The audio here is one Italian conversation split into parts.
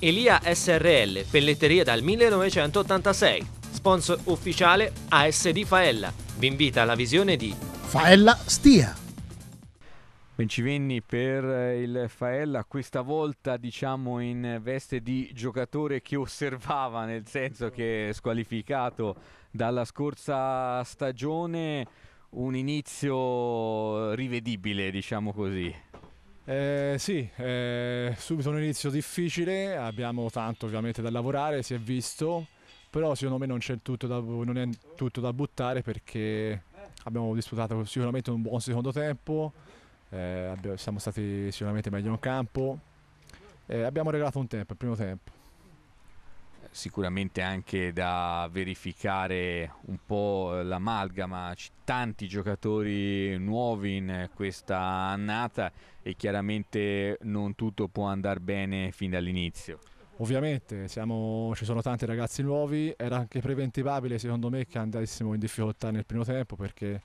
Elia SRL, pelletteria dal 1986. Sponsor ufficiale ASD Faella. Vi invita alla visione di Faella Stia. Bencivenni per eh, il Faella, questa volta diciamo in veste di giocatore che osservava, nel senso che è squalificato dalla scorsa stagione, un inizio rivedibile, diciamo così. Eh, sì, eh, subito un inizio difficile, abbiamo tanto ovviamente da lavorare, si è visto, però secondo me non, tutto da, non è tutto da buttare perché abbiamo disputato sicuramente un buon secondo tempo, eh, abbiamo, siamo stati sicuramente meglio in campo, eh, abbiamo regalato un tempo, il primo tempo sicuramente anche da verificare un po' l'amalgama, tanti giocatori nuovi in questa annata e chiaramente non tutto può andare bene fin dall'inizio. Ovviamente siamo, ci sono tanti ragazzi nuovi, era anche preventivabile secondo me che andassimo in difficoltà nel primo tempo perché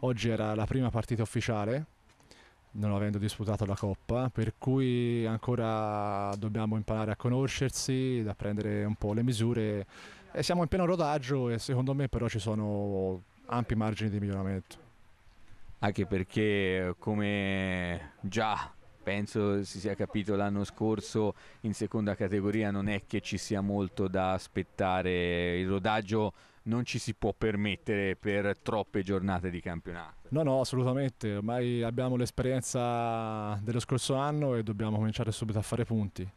oggi era la prima partita ufficiale non avendo disputato la Coppa, per cui ancora dobbiamo imparare a conoscersi, da prendere un po' le misure e siamo in pieno rodaggio e secondo me però ci sono ampi margini di miglioramento. Anche perché come già penso si sia capito l'anno scorso in seconda categoria non è che ci sia molto da aspettare, il rodaggio non ci si può permettere per troppe giornate di campionato. No, no, assolutamente. Ormai abbiamo l'esperienza dello scorso anno e dobbiamo cominciare subito a fare punti.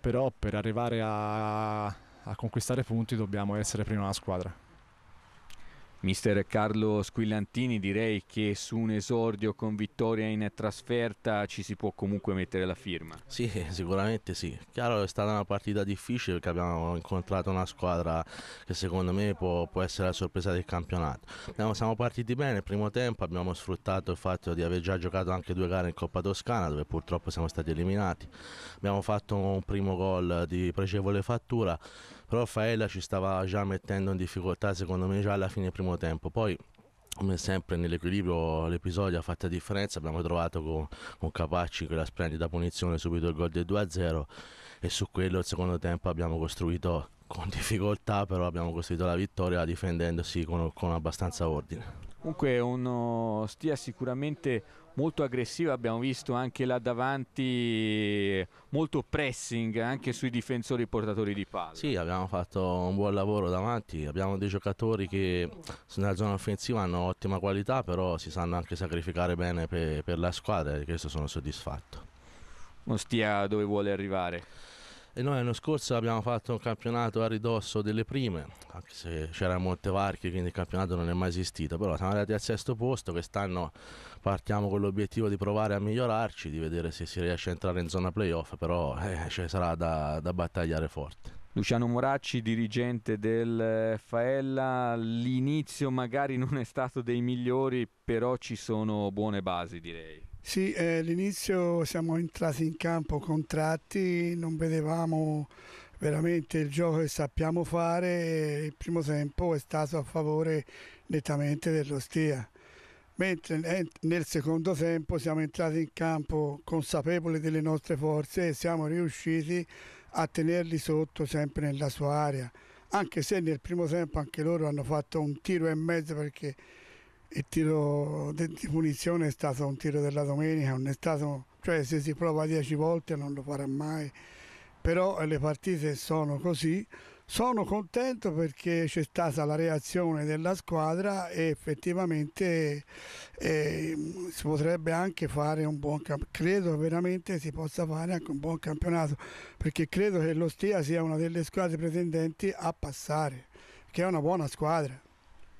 Però per arrivare a, a conquistare punti dobbiamo essere prima una squadra. Mister Carlo Squillantini, direi che su un esordio con vittoria in trasferta ci si può comunque mettere la firma. Sì, sicuramente sì. Chiaro è stata una partita difficile perché abbiamo incontrato una squadra che secondo me può, può essere la sorpresa del campionato. No, siamo partiti bene, il primo tempo abbiamo sfruttato il fatto di aver già giocato anche due gare in Coppa Toscana dove purtroppo siamo stati eliminati. Abbiamo fatto un primo gol di pregevole fattura però Faella ci stava già mettendo in difficoltà secondo me già alla fine del primo tempo, poi come sempre nell'equilibrio l'episodio ha fatto la differenza, abbiamo trovato con, con Capacci quella splendida punizione subito il gol del 2-0 e su quello il secondo tempo abbiamo costruito con difficoltà, però abbiamo costruito la vittoria difendendosi con, con abbastanza ordine. Comunque uno, stia sicuramente molto aggressiva, abbiamo visto anche là davanti molto pressing anche sui difensori portatori di palla. Sì, abbiamo fatto un buon lavoro davanti, abbiamo dei giocatori che nella zona offensiva hanno ottima qualità, però si sanno anche sacrificare bene per, per la squadra e di questo sono soddisfatto. Non stia dove vuole arrivare e noi l'anno scorso abbiamo fatto un campionato a ridosso delle prime, anche se c'erano molte Montevarchi, quindi il campionato non è mai esistito, però siamo arrivati al sesto posto, quest'anno partiamo con l'obiettivo di provare a migliorarci, di vedere se si riesce a entrare in zona playoff, però eh, ci sarà da, da battagliare forte. Luciano Moracci, dirigente del eh, Faella, l'inizio magari non è stato dei migliori, però ci sono buone basi direi. Sì, eh, all'inizio siamo entrati in campo contratti, non vedevamo veramente il gioco che sappiamo fare, il primo tempo è stato a favore nettamente dell'Ostia. Mentre eh, nel secondo tempo siamo entrati in campo consapevoli delle nostre forze e siamo riusciti a tenerli sotto sempre nella sua area. Anche se nel primo tempo anche loro hanno fatto un tiro e mezzo perché il tiro di punizione è stato un tiro della domenica, non è stato, cioè se si prova dieci volte non lo farà mai, però eh, le partite sono così. Sono contento perché c'è stata la reazione della squadra e effettivamente eh, si potrebbe anche fare un buon campionato, credo veramente si possa fare anche un buon campionato perché credo che l'Ostia sia una delle squadre pretendenti a passare, che è una buona squadra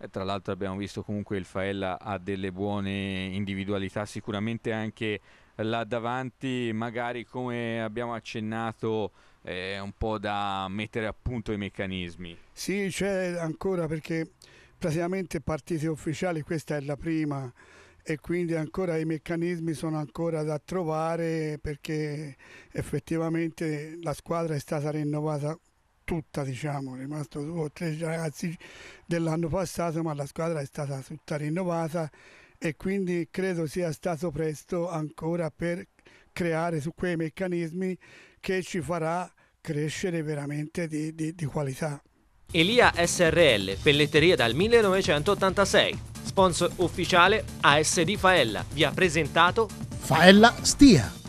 tra l'altro abbiamo visto comunque il Faella ha delle buone individualità, sicuramente anche là davanti, magari come abbiamo accennato è un po' da mettere a punto i meccanismi. Sì, c'è ancora perché praticamente partite ufficiali questa è la prima e quindi ancora i meccanismi sono ancora da trovare perché effettivamente la squadra è stata rinnovata tutta, diciamo, è rimasto due o tre ragazzi dell'anno passato, ma la squadra è stata tutta rinnovata e quindi credo sia stato presto ancora per creare su quei meccanismi che ci farà crescere veramente di, di, di qualità. Elia SRL, pelletteria dal 1986, sponsor ufficiale ASD Faella, vi ha presentato Faella Stia